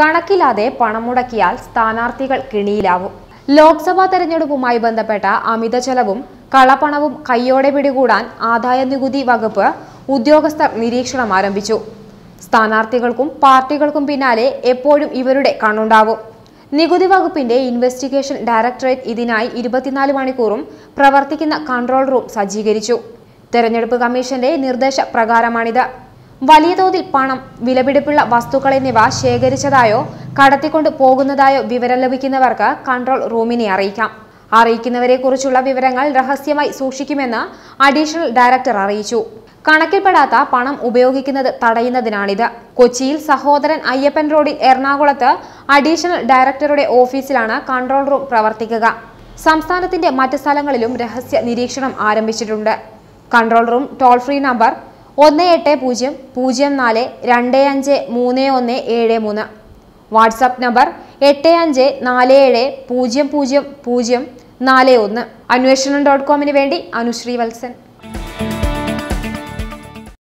കണക്കില്ലാതെ പണം മുടക്കിയാൽ സ്ഥാനാർത്ഥികൾ കിണിയിലാവും ലോക്സഭാ തെരഞ്ഞെടുപ്പുമായി ബന്ധപ്പെട്ട അമിത ചെലവും കളപ്പണവും കയ്യോടെ പിടികൂടാൻ ആദായ നികുതി വകുപ്പ് ഉദ്യോഗസ്ഥർ നിരീക്ഷണം ആരംഭിച്ചു സ്ഥാനാർത്ഥികൾക്കും പാർട്ടികൾക്കും പിന്നാലെ എപ്പോഴും ഇവരുടെ കണ്ണുണ്ടാവും നികുതി വകുപ്പിന്റെ ഇൻവെസ്റ്റിഗേഷൻ ഡയറക്ടറേറ്റ് ഇതിനായി ഇരുപത്തിനാല് മണിക്കൂറും പ്രവർത്തിക്കുന്ന കൺട്രോൾ റൂം സജ്ജീകരിച്ചു തെരഞ്ഞെടുപ്പ് കമ്മീഷന്റെ നിർദ്ദേശപ്രകാരമാണിത് വലിയ തോതിൽ പണം വിലപിടിപ്പുള്ള വസ്തുക്കൾ എന്നിവ ശേഖരിച്ചതായോ കടത്തിക്കൊണ്ട് പോകുന്നതായോ വിവരം ലഭിക്കുന്നവർക്ക് കൺട്രോൾ റൂമിനെ അറിയിക്കാം അറിയിക്കുന്നവരെക്കുറിച്ചുള്ള വിവരങ്ങൾ രഹസ്യമായി സൂക്ഷിക്കുമെന്ന് അഡീഷണൽ ഡയറക്ടർ അറിയിച്ചു കണക്കിൽപ്പെടാത്ത പണം ഉപയോഗിക്കുന്നത് തടയുന്നതിനാണിത് കൊച്ചിയിൽ സഹോദരൻ അയ്യപ്പൻ റോഡിൽ എറണാകുളത്ത് അഡീഷണൽ ഡയറക്ടറുടെ ഓഫീസിലാണ് കൺട്രോൾ റൂം പ്രവർത്തിക്കുക സംസ്ഥാനത്തിന്റെ മറ്റ് സ്ഥലങ്ങളിലും രഹസ്യ നിരീക്ഷണം ആരംഭിച്ചിട്ടുണ്ട് control room toll free number ഒന്ന് എട്ട് പൂജ്യം പൂജ്യം നാല് രണ്ട് അഞ്ച് മൂന്ന് ഒന്ന് ഏഴ് മൂന്ന് വാട്സാപ്പ് നമ്പർ എട്ട് അഞ്ച് നാല് ഏഴ് പൂജ്യം പൂജ്യം പൂജ്യം നാല് ഒന്ന് അന്വേഷണം ഡോട്ട് കോമിന് വേണ്ടി അനുശ്രീ വത്സൻ